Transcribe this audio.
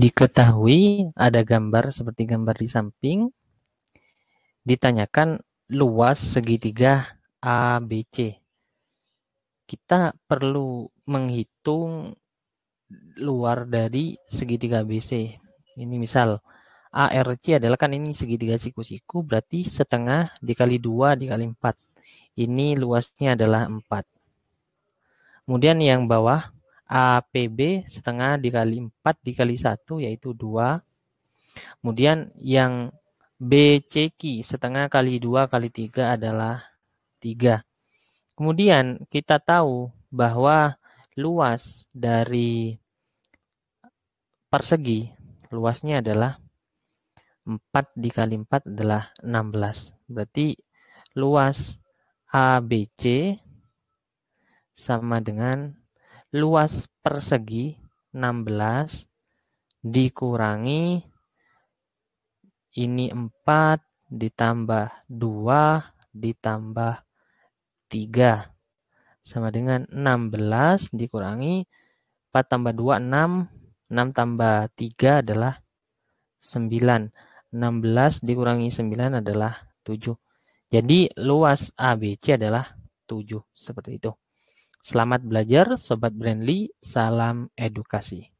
Diketahui ada gambar seperti gambar di samping. Ditanyakan luas segitiga ABC. Kita perlu menghitung luar dari segitiga ABC. Ini misal ARC adalah kan ini segitiga siku-siku berarti setengah dikali dua dikali empat. Ini luasnya adalah empat. Kemudian yang bawah APB setengah dikali 4 dikali 1 yaitu 2. Kemudian yang BCQ setengah kali 2 kali 3 adalah 3. Kemudian kita tahu bahwa luas dari persegi luasnya adalah 4 dikali 4 adalah 16. Berarti luas ABC sama dengan luas persegi 16 dikurangi ini 4 ditambah 2 ditambah 3 sama dengan 16 dikurangi 4 tambah 2 6 6 tambah 3 adalah 9 16 dikurangi 9 adalah 7 jadi luas ABC adalah 7 seperti itu Selamat belajar Sobat Brandly, salam edukasi.